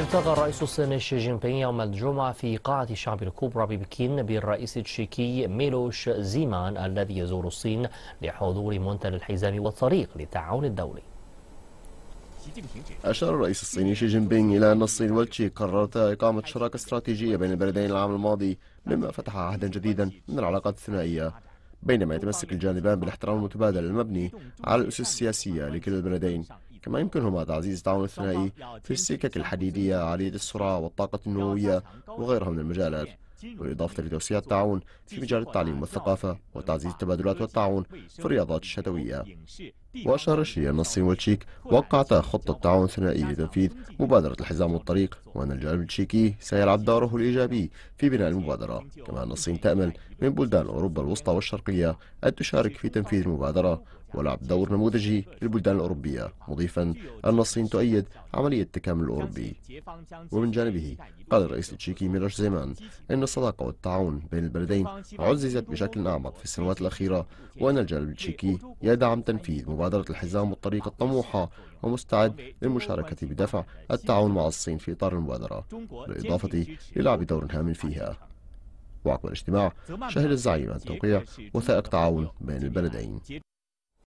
التقى الرئيس الصيني شي جين بينغ يوم الجمعة في قاعة الشعب الكبرى ببكين بالرئيس التشيكي ميلوش زيمان الذي يزور الصين لحضور منتدى الحزام والطريق للتعاون الدولي أشار الرئيس الصيني شي جين بينغ إلى أن الصين والتشيك قررتا إقامة شراكة استراتيجية بين البلدين العام الماضي مما فتح عهدا جديدا من العلاقات الثنائية بينما يتمسك الجانبان بالاحترام المتبادل المبني على الأسس السياسية لكلا البلدين كما يمكنهما تعزيز التعاون الثنائي في السكك الحديدية عالية السرعة والطاقة النووية وغيرها من المجالات بالإضافة لتوسيع التعاون في مجال التعليم والثقافة وتعزيز التبادلات والتعاون في الرياضات الشتوية وأشار أن الصين والتشيك وقعتا خطة تعاون ثنائي لتنفيذ مبادرة الحزام والطريق وأن الجانب التشيكي سيلعب دوره الإيجابي في بناء المبادرة كما أن الصين تأمل من بلدان أوروبا الوسطى والشرقية أن تشارك في تنفيذ المبادرة ولعب دور نموذجي للبلدان الأوروبية مضيفا أن الصين تؤيد عملية التكامل الأوروبي ومن جانبه قال الرئيس التشيكي ميلوش زيمان أن الصداقة والتعاون بين البلدين عززت بشكل أعمق في السنوات الأخيرة وأن الجانب التشيكي يدعم تنفيذ مبادرة مبادرة الحزام والطريق الطموحة ومستعد للمشاركة بدفع التعاون مع الصين في إطار المبادرة بالإضافة للعب دور هام فيها وعقب الاجتماع شهد الزعيم عن توقيع وثائق تعاون بين البلدين